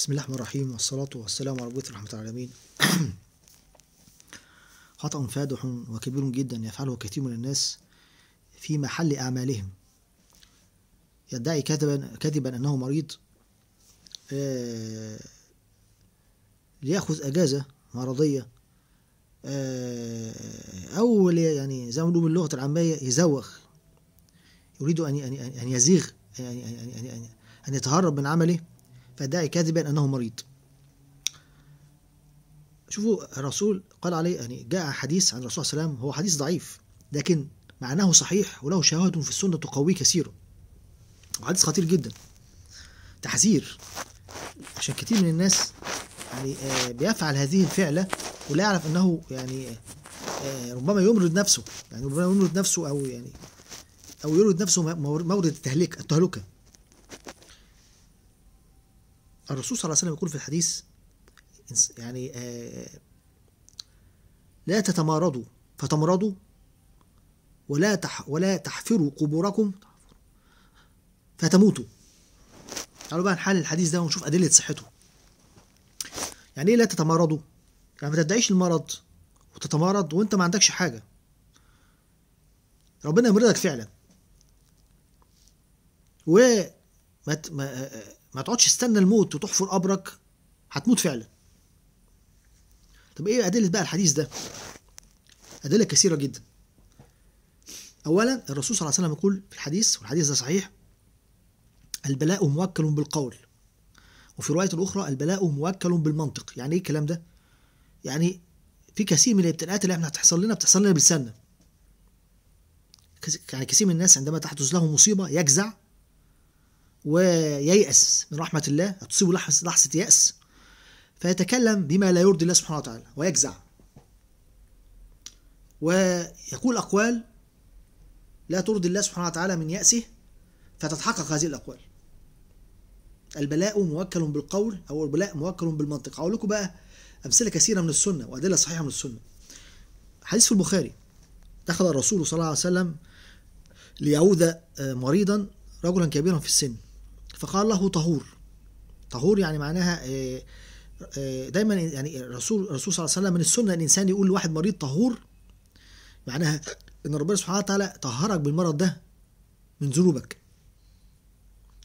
بسم الله الرحمن الرحيم والصلاة والسلام على ربوة رحمة العالمين خطأ فادح وكبير جدا يفعله كثير من الناس في محل أعمالهم يدعي كذبا, كذبا أنه مريض آه، ليأخذ أجازة مرضية آه أو يعني زي ما بنقول باللغة العامية يزوخ يريد أن أن يزيغ أن أن يعني- يعني- يعني- أن يتهرب من عمله فدعي كاذبا أنه مريض شوفوا الرسول قال عليه يعني جاء حديث عن الرسول صلى الله عليه وسلم هو حديث ضعيف لكن معناه صحيح وله شواهد في السنة تقويه كثيرا وحديث خطير جدا تحذير عشان كتير من الناس يعني آه، بيفعل هذه الفعلة ولا يعرف أنه يعني آه، ربما يمرض نفسه يعني ربما يمرض نفسه أو يعني أو يورد نفسه مورد التهلكة التهلكة الرسول صلى الله عليه وسلم يقول في الحديث يعني آه، لا تتمارضوا فتمرضوا ولا تح ولا تحفروا قبوركم فتموتوا تعالوا بقى نحلل الحديث ده ونشوف أدلة صحته يعني ايه لا تتمرضوا يعني ما تدعيش المرض وتتمرض وانت ما عندكش حاجة ربنا يمرضك فعلا و ما آه، آه، ما تقعدش تستنى الموت وتحفر قبرك هتموت فعلا طب ايه ادله بقى الحديث ده ادله كثيره جدا اولا الرسول صلى الله عليه وسلم يقول في الحديث والحديث ده صحيح البلاء موكل بالقول وفي روايه اخرى البلاء موكل بالمنطق يعني ايه الكلام ده يعني في كثير من الابتلاءات اللي احنا هتحصل لنا بتحصل لنا بلساننا يعني كثير من الناس عندما تحدث له مصيبه يجزع وييأس من رحمة الله تصيبه لحظة, لحظة يأس فيتكلم بما لا يرضي الله سبحانه وتعالى ويجزع ويقول أقوال لا ترضي الله سبحانه وتعالى من يأسه فتتحقق هذه الأقوال البلاء موكل بالقول أو البلاء موكل بالمنطق أقول لكم بقى أمثلة كثيرة من السنة وأدلة صحيحة من السنة حديث في البخاري دخل الرسول صلى الله عليه وسلم ليعود آه، مريضا رجلا كبيرا في السن فقال له طهور طهور يعني معناها آه، آه، دايما يعني الرسول الرسول صلى الله عليه وسلم من السنه الانسان يقول لواحد مريض طهور معناها ان ربنا سبحانه وتعالى طهرك بالمرض ده من ذنوبك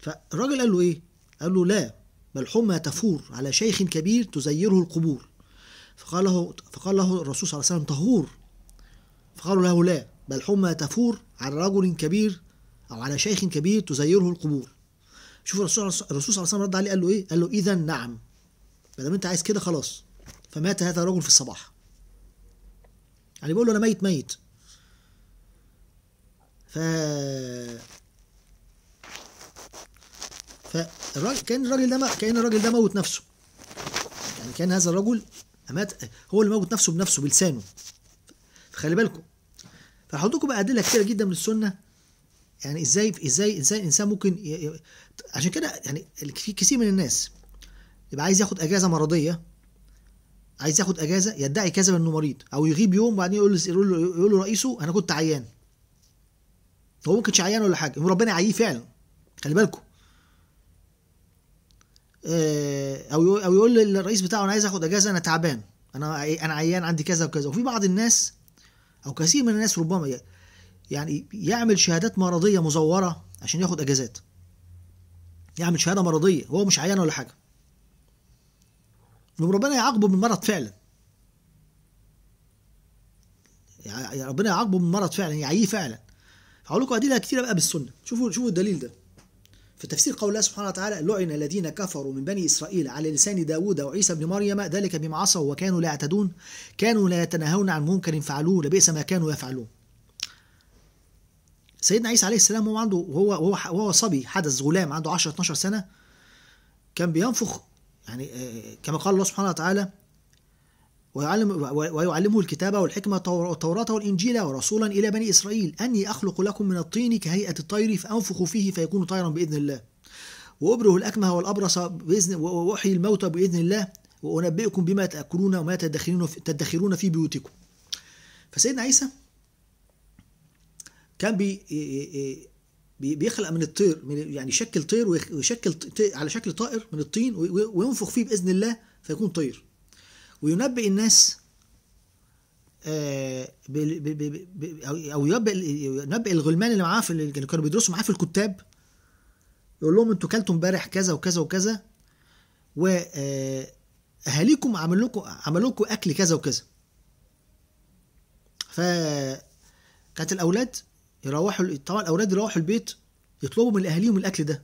فالراجل قال له ايه قال له لا بل حمى تفور على شيخ كبير تزيره القبور فقال له فقال له الرسول صلى الله عليه وسلم طهور فقالوا له لا بل حمى تفور على رجل كبير او على شيخ كبير تزيره القبور شوف الرسول صلى الله عليه وسلم رد عليه قال له ايه قال له اذا نعم ما دام انت عايز كده خلاص فمات هذا الرجل في الصباح يعني بيقول له انا ميت ميت ف فالراجل كان الراجل ده ما... كان الراجل ده موت نفسه يعني كان هذا الرجل مات هو اللي موت نفسه بنفسه بلسانه فخلي بالكم فهحط لكم بقى ادله كتير جدا من السنه يعني ازاي ازاي ازاي الانسان ممكن ي... عشان كده يعني في كثير من الناس يبقى عايز ياخد اجازه مرضيه عايز ياخد اجازه يدعي كذا انه مريض او يغيب يوم وبعدين يقول له يقول له, يقول له رئيسه انا كنت عيان هو ممكن عيان ولا حاجه وربنا يعييه فعلا خلي بالكم آه، او او يقول للرئيس بتاعه انا عايز اخد اجازه انا تعبان انا انا عيان عندي كذا وكذا وفي بعض الناس او كثير من الناس ربما يعني يعمل شهادات مرضيه مزوره عشان ياخد اجازات يعمل شهاده مرضيه هو مش عيان ولا حاجه وربنا يعاقبه بالمرض فعلا يعني ربنا يعاقبه بالمرض فعلا يعيه فعلا هقول لكم ادله كتيره بقى بالسنه شوفوا شوفوا الدليل ده في تفسير قول الله سبحانه وتعالى لعن الذين كفروا من بني إسرائيل على لسان داوود وعيسى بن مريم ذلك بما عصوا وكانوا لا يعتدون كانوا لا يتناهون عن منكر فعلوه لبئس ما كانوا يفعلون سيدنا عيسى عليه السلام وهو عنده وهو وهو وهو صبي حدث غلام عنده 10 12 سنه كان بينفخ يعني آه، كما قال الله سبحانه وتعالى ويعلم ويعلمه الكتاب والحكمة والتوراة والإنجيل ورسولا إلى بني إسرائيل أني أخلق لكم من الطين كهيئة الطير فأنفخ فيه فيكون طيرا بإذن الله وأبره الأكمه والأبرص بإذن وأحيي الموتى بإذن الله وأنبئكم بما تأكلون وما تدخرون في, تدخرون في بيوتكم فسيدنا عيسى كان إيه، إيه، إيه، بي بيخلق من الطير من يعني يشكل طير ويشكل على شكل طائر من الطين وينفخ فيه باذن الله فيكون طير وينبئ الناس آه، او ينبئ الغلمان اللي معاه في اللي كانوا بيدرسوا معاه في الكتاب يقول لهم انتوا كلتوا امبارح كذا وكذا وكذا واهاليكم آه، عمل لكم عمل لكم اكل كذا وكذا فكانت الاولاد يروحوا طبعا الاولاد يروحوا البيت يطلبوا من اهاليهم الاكل ده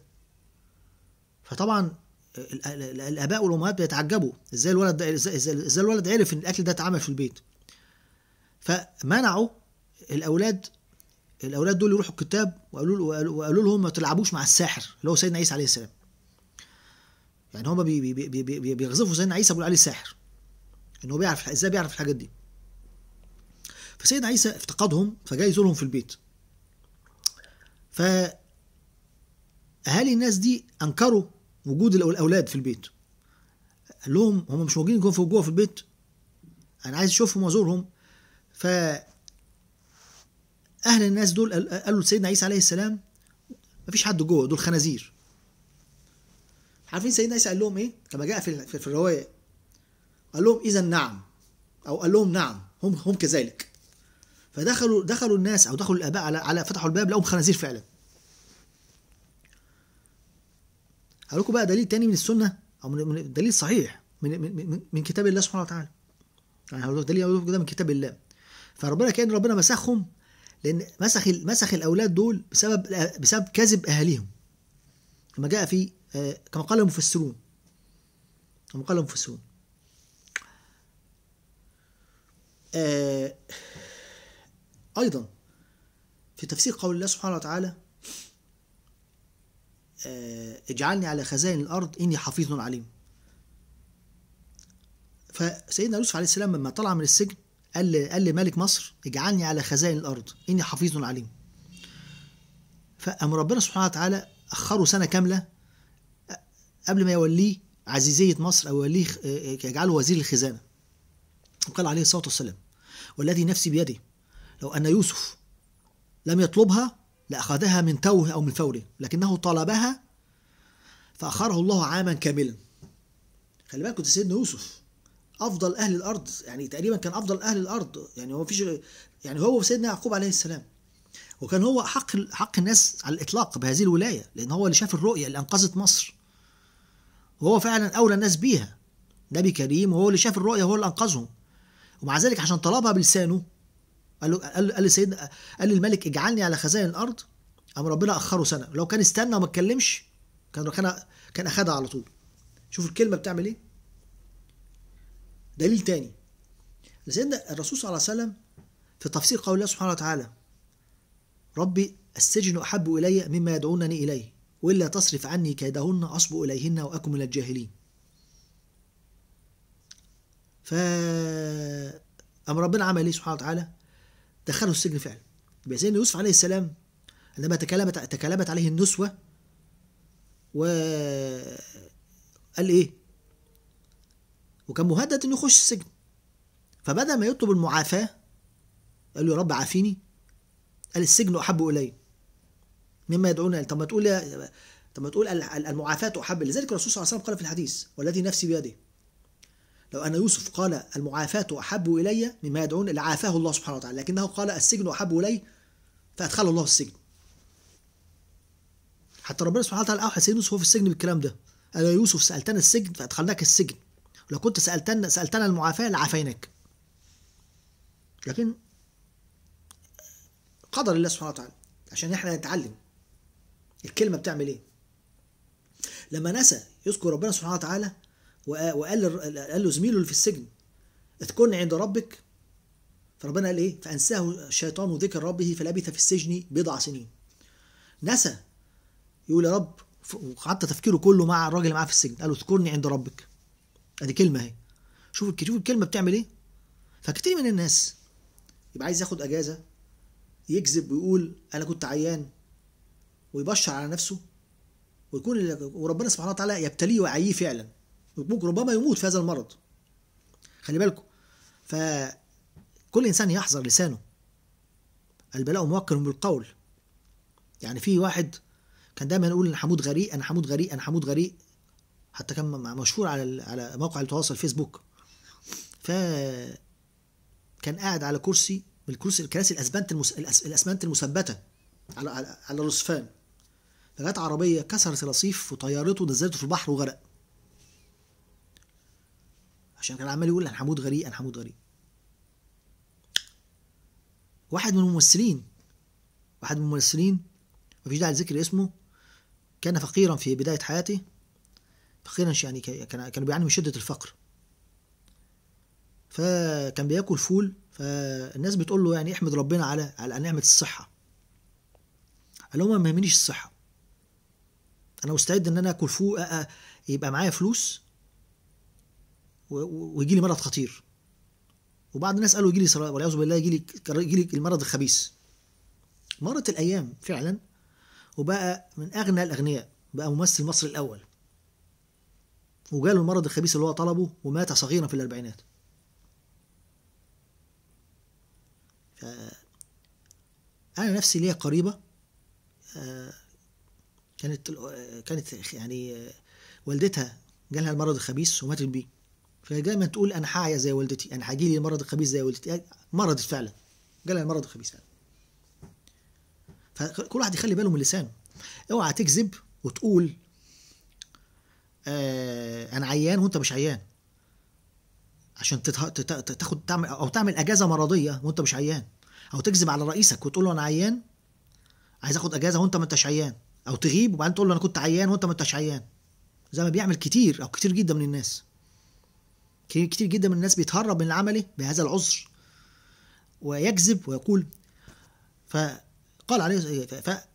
فطبعا الاباء والامهات بيتعجبوا ازاي الولد ده ازاي الولد عرف ان الاكل ده اتعمل في البيت فمنعوا الاولاد الاولاد دول يروحوا الكتاب وقالوا وقالوا لهم ما تلعبوش مع الساحر اللي هو سيدنا عيسى عليه السلام يعني هما بي بي بي بي بيغزفوا سيدنا عيسى بيقولوا عليه الساحر ان هو بيعرف ازاي بيعرف الحاجات دي فسيدنا عيسى افتقدهم فجاي يزورهم في البيت فهل الناس دي أنكروا وجود الأولاد في البيت قال لهم هم مش موجودين جوه في جوه في البيت أنا عايز أشوفهم وأزورهم ف أهل الناس دول قالوا لسيدنا عيسى عليه السلام مفيش حد جوه دول خنازير عارفين سيدنا عيسى قال لهم ايه؟ كما جاء في في الروايه قال لهم اذا نعم او قال لهم نعم هم هم كذلك فدخلوا دخلوا الناس او دخلوا الاباء على على فتحوا الباب لقوا خنازير فعلا هقول لكم بقى دليل تاني من السنه او من دليل صحيح من من, من كتاب الله سبحانه وتعالى يعني هقول دليل هقول لكم ده من كتاب الله فربنا كان ربنا مسخهم لان مسخ مسخ الاولاد دول بسبب بسبب كذب اهاليهم كما جاء في آه، كما قال المفسرون كما قال المفسرون آه أيضا في تفسير قول الله سبحانه وتعالى آه، اجعلني على خزائن الأرض إني حفيظ عليم فسيدنا يوسف عليه السلام لما طلع من السجن قال قال لملك مصر اجعلني على خزائن الارض اني حفيظ عليم فقام ربنا سبحانه وتعالى اخره سنه كامله قبل ما يوليه عزيزيه مصر او يوليه يجعله وزير الخزانه وقال عليه الصلاه والسلام والذي نفسي بيده لو أن يوسف لم يطلبها لأخذها من توه أو من فوره لكنه طلبها فأخره الله عاما كاملا خلي بالك سيدنا يوسف أفضل أهل الأرض يعني تقريبا كان أفضل أهل الأرض يعني هو فيش يعني هو سيدنا يعقوب عليه السلام وكان هو حق حق الناس على الإطلاق بهذه الولاية لأن هو اللي شاف الرؤية اللي أنقذت مصر وهو فعلا أولى الناس بيها نبي كريم وهو اللي شاف الرؤية هو اللي أنقذهم ومع ذلك عشان طلبها بلسانه قال له قال لسيدنا قال للملك اجعلني على خزائن الارض قام ربنا اخره سنه لو كان استنى وما اتكلمش كان كان كان اخدها على طول شوف الكلمه بتعمل ايه دليل تاني سيدنا الرسول صلى الله عليه وسلم في تفسير قول الله سبحانه وتعالى ربي السجن احب الي مما يدعونني اليه والا تصرف عني كيدهن اصب اليهن واكن من الجاهلين ف ربنا عمل ايه سبحانه وتعالى؟ دخله السجن فعلا يبقى سيدنا يوسف عليه السلام عندما تكلمت تكلمت عليه النسوة و قال إيه وكان مهدد إنه يخش السجن فبدل ما يطلب المعافاة قال له يا رب عافيني قال السجن أحب إلي مما يدعونا طب ما تقول طب ما تقول المعافاة أحب لذلك الرسول صلى الله عليه وسلم قال في الحديث والذي نفسي بيده لو أن يوسف قال المعافاة أحب إلي مما يدعون إلى عافاه الله سبحانه وتعالى لكنه قال السجن أحب إلي فأدخله الله في السجن حتى ربنا سبحانه وتعالى أوحى سيدنا يوسف في السجن بالكلام ده قال يا يوسف سألتنا السجن فأدخلناك السجن لو كنت سألتنا سألتنا المعافاة لعافيناك لكن قدر الله سبحانه وتعالى عشان احنا نتعلم الكلمة بتعمل ايه لما نسى يذكر ربنا سبحانه وتعالى وقال قال له زميله اللي في السجن اذكرني عند ربك فربنا قال ايه فانساه الشيطان ذكر ربه فلبث في السجن بضع سنين نسى يقول يا رب وقعدت تفكيره كله مع الراجل اللي معاه في السجن قال له اذكرني عند ربك ادي كلمه اهي شوف شوف الكلمه بتعمل ايه فكتير من الناس يبقى عايز ياخد اجازه يكذب ويقول انا كنت عيان ويبشر على نفسه ويكون وربنا سبحانه وتعالى يبتليه ويعييه فعلا ممكن ربما يموت في هذا المرض خلي بالكم فكل انسان يحذر لسانه البلاء موكل بالقول يعني في واحد كان دايما يقول ان حمود غريق انا حمود غريق انا حمود غريق حتى كان مشهور على على موقع التواصل فيسبوك ف كان قاعد على كرسي من الكرسي الكراسي الاسمنت المس... الاسمنت المثبته على على, على الرصفان فجت عربيه كسرت الرصيف وطيرته ونزلته في البحر وغرق عشان كان عمال يقول انا هموت غريب انا هموت غريب واحد من الممثلين واحد من الممثلين مفيش داعي لذكر اسمه كان فقيرا في بداية حياته فقيرا يعني كان كانوا بيعانوا من شدة الفقر فكان بياكل فول فالناس بتقول له يعني احمد ربنا على على نعمة الصحة قال لهم ما يهمنيش الصحة انا مستعد ان انا اكل فول يبقى معايا فلوس ويجي لي مرض خطير وبعض الناس قالوا يجي لي والعياذ بالله يجي لي يجي لي المرض الخبيث مرت الايام فعلا وبقى من اغنى الاغنياء بقى ممثل مصر الاول وجاله المرض الخبيث اللي هو طلبه ومات صغيرا في الاربعينات ف... انا نفسي ليا قريبه آه، كانت آه، كانت يعني آه، والدتها جالها المرض الخبيث وماتت بيه فهي دايما تقول انا هعيا زي والدتي انا هجي لي المرض الخبيث زي والدتي يعني مرضت فعلا جالها المرض الخبيث فعلا يعني. فكل واحد يخلي باله من لسانه اوعى تكذب وتقول آه انا عيان وانت مش عيان عشان تاخد تعمل او تعمل اجازه مرضيه وانت مش عيان او تكذب على رئيسك وتقول له انا عيان عايز اخد اجازه وانت ما انتش عيان او تغيب وبعدين تقول له انا كنت عيان وانت ما انتش عيان زي ما بيعمل كتير او كتير جدا من الناس كتير جدا من الناس بيتهرب من العمل بهذا العذر ويكذب ويقول فقال عليه فلا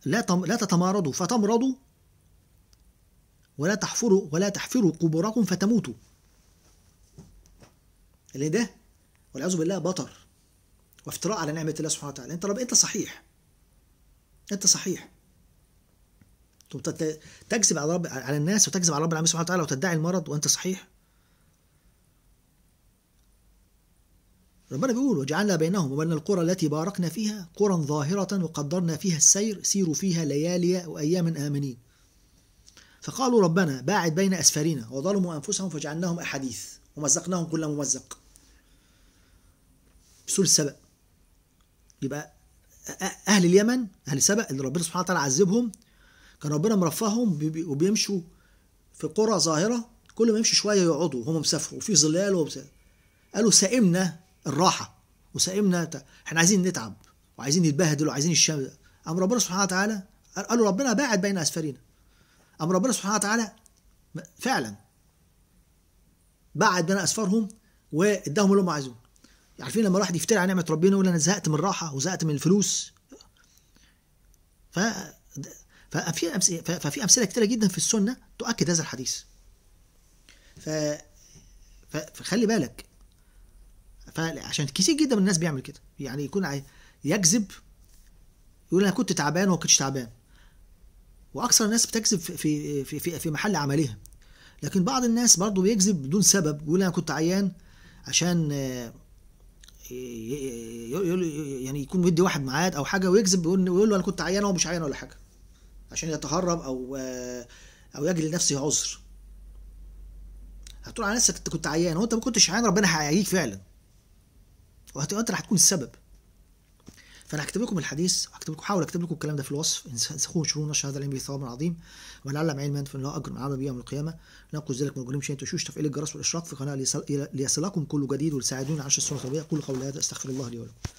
لا تتمارضوا فتمرضوا ولا تحفروا ولا تحفروا قبوركم فتموتوا اللي ده والعياذ بالله بطر وافتراء على نعمه الله سبحانه وتعالى انت رب انت صحيح انت صحيح تكذب على رب على الناس وتكذب على رب العالمين سبحانه وتعالى وتدعي المرض وانت صحيح ربنا بيقول وجعلنا بينهم وبين القرى التي باركنا فيها قرى ظاهرة وقدرنا فيها السير سيروا فيها ليالي وأياما آمنين فقالوا ربنا باعد بين أسفارنا وظلموا أنفسهم فجعلناهم أحاديث ومزقناهم كل ممزق بسول سبأ يبقى أهل اليمن أهل سبأ اللي ربنا سبحانه وتعالى عذبهم كان ربنا مرفههم وبيمشوا في قرى ظاهرة كل ما يمشي شوية يقعدوا هم مسافروا وفي ظلال وبتاع قالوا سئمنا الراحه وسائمنا احنا عايزين نتعب وعايزين نتبهدل وعايزين الشمس قام ربنا سبحانه وتعالى قالوا ربنا باعد بين اسفارنا قام ربنا سبحانه وتعالى فعلا بعد بين اسفارهم واداهم اللي هم عايزينه عارفين لما الواحد يفتري على نعمه ربنا يقول انا زهقت من الراحه وزهقت من الفلوس ف ففي أمثلة ففي امثله كتيره جدا في السنه تؤكد هذا الحديث ف فخلي بالك فعشان كتير جدا من الناس بيعمل كده يعني يكون يكذب يقول انا كنت تعبان وما كنتش تعبان واكثر الناس بتكذب في في في, في محل عملها لكن بعض الناس برضه بيكذب بدون سبب يقول انا كنت عيان عشان آه، يعني يكون مدي واحد ميعاد او حاجه ويكذب ويقول له انا كنت عيان وهو مش عيان ولا حاجه عشان يتهرب او آه، او يجري لنفسه عذر هتقول على نفسك انت كنت عيان هو انت ما كنتش عيان ربنا هيعيك فعلا وانت اللي هتكون السبب فانا هكتب لكم الحديث هكتب لكم هحاول اكتب لكم الكلام ده في الوصف انسخوه وانشروه نشر هذا العلم بثواب عظيم ومن علم علما فانه اجر عمل به يوم القيامه ننقذ ذلك من شيء تشوش تفعيل إيه الجرس والاشراق في قناه ليصلكم كل جديد ولتساعدوني على نشر السنه كل قول هذا استغفر الله لي ولكم